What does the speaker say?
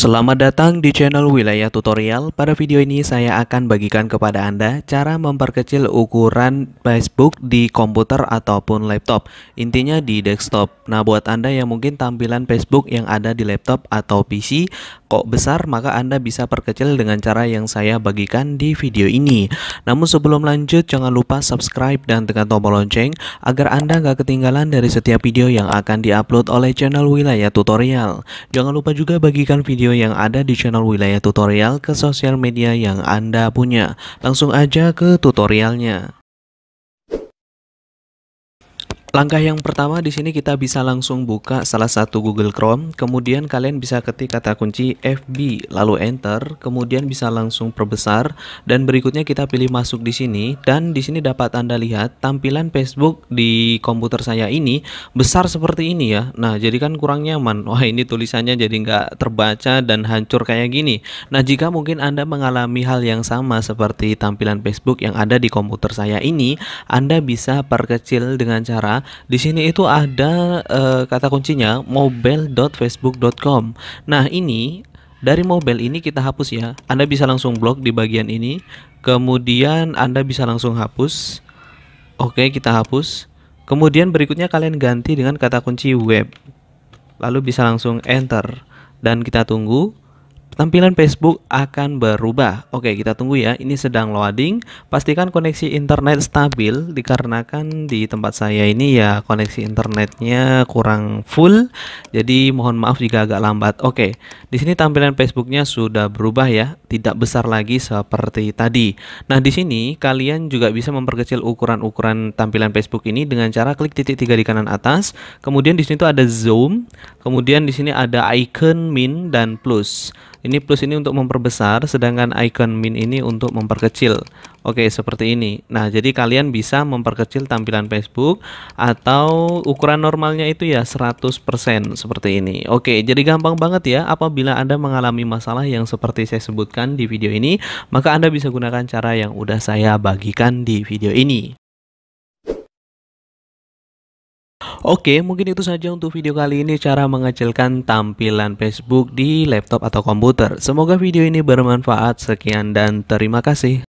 Selamat datang di channel Wilayah Tutorial. Pada video ini saya akan bagikan kepada Anda cara memperkecil ukuran Facebook di komputer ataupun laptop. Intinya di desktop. Nah, buat Anda yang mungkin tampilan Facebook yang ada di laptop atau PC kok besar maka Anda bisa perkecil dengan cara yang saya bagikan di video ini. Namun sebelum lanjut jangan lupa subscribe dan tekan tombol lonceng agar Anda nggak ketinggalan dari setiap video yang akan diupload oleh channel Wilayah Tutorial. Jangan lupa juga bagikan video yang ada di channel Wilayah Tutorial ke sosial media yang Anda punya. Langsung aja ke tutorialnya. Langkah yang pertama di sini kita bisa langsung buka salah satu Google Chrome, kemudian kalian bisa ketik kata kunci FB lalu enter, kemudian bisa langsung perbesar dan berikutnya kita pilih masuk di sini dan di sini dapat Anda lihat tampilan Facebook di komputer saya ini besar seperti ini ya. Nah, jadi kan kurang nyaman. Wah, ini tulisannya jadi nggak terbaca dan hancur kayak gini. Nah, jika mungkin Anda mengalami hal yang sama seperti tampilan Facebook yang ada di komputer saya ini, Anda bisa perkecil dengan cara di sini itu ada uh, kata kuncinya mobile.facebook.com. Nah, ini dari mobile ini kita hapus ya. Anda bisa langsung blok di bagian ini. Kemudian Anda bisa langsung hapus. Oke, kita hapus. Kemudian berikutnya kalian ganti dengan kata kunci web. Lalu bisa langsung enter dan kita tunggu. Tampilan Facebook akan berubah. Oke, kita tunggu ya. Ini sedang loading. Pastikan koneksi internet stabil dikarenakan di tempat saya ini ya koneksi internetnya kurang full. Jadi mohon maaf jika agak lambat. Oke, di sini tampilan Facebooknya sudah berubah ya, tidak besar lagi seperti tadi. Nah, di sini kalian juga bisa memperkecil ukuran-ukuran tampilan Facebook ini dengan cara klik titik tiga di kanan atas. Kemudian di sini tuh ada zoom. Kemudian di sini ada icon min dan plus. Ini plus ini untuk memperbesar, sedangkan icon min ini untuk memperkecil. Oke, seperti ini. Nah, jadi kalian bisa memperkecil tampilan Facebook atau ukuran normalnya itu ya 100% seperti ini. Oke, jadi gampang banget ya. Apabila Anda mengalami masalah yang seperti saya sebutkan di video ini, maka Anda bisa gunakan cara yang udah saya bagikan di video ini. Oke, mungkin itu saja untuk video kali ini cara mengecilkan tampilan Facebook di laptop atau komputer. Semoga video ini bermanfaat. Sekian dan terima kasih.